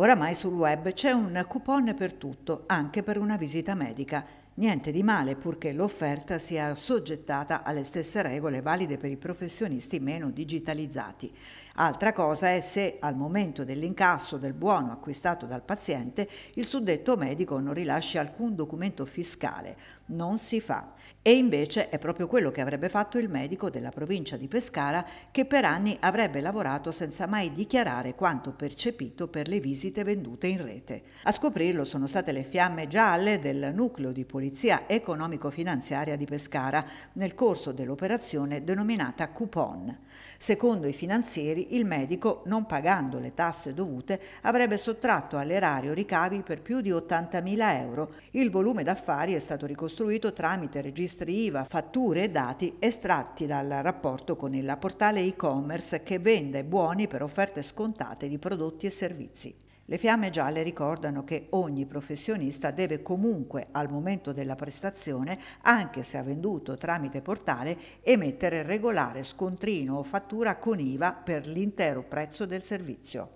Oramai sul web c'è un coupon per tutto, anche per una visita medica. Niente di male purché l'offerta sia soggettata alle stesse regole valide per i professionisti meno digitalizzati. Altra cosa è se al momento dell'incasso del buono acquistato dal paziente il suddetto medico non rilascia alcun documento fiscale. Non si fa. E invece è proprio quello che avrebbe fatto il medico della provincia di Pescara che per anni avrebbe lavorato senza mai dichiarare quanto percepito per le visite vendute in rete. A scoprirlo sono state le fiamme gialle del nucleo di polizia Polizia Economico-Finanziaria di Pescara nel corso dell'operazione denominata Coupon. Secondo i finanzieri, il medico, non pagando le tasse dovute, avrebbe sottratto all'erario ricavi per più di 80.000 euro. Il volume d'affari è stato ricostruito tramite registri IVA, fatture e dati estratti dal rapporto con il portale e-commerce che vende buoni per offerte scontate di prodotti e servizi. Le fiamme gialle ricordano che ogni professionista deve comunque al momento della prestazione, anche se ha venduto tramite portale, emettere regolare scontrino o fattura con IVA per l'intero prezzo del servizio.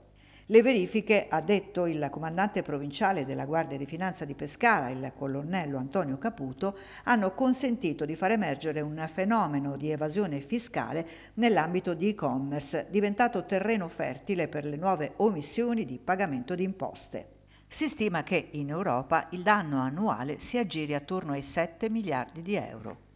Le verifiche, ha detto il comandante provinciale della Guardia di Finanza di Pescara, il colonnello Antonio Caputo, hanno consentito di far emergere un fenomeno di evasione fiscale nell'ambito di e-commerce, diventato terreno fertile per le nuove omissioni di pagamento di imposte. Si stima che in Europa il danno annuale si aggiri attorno ai 7 miliardi di euro.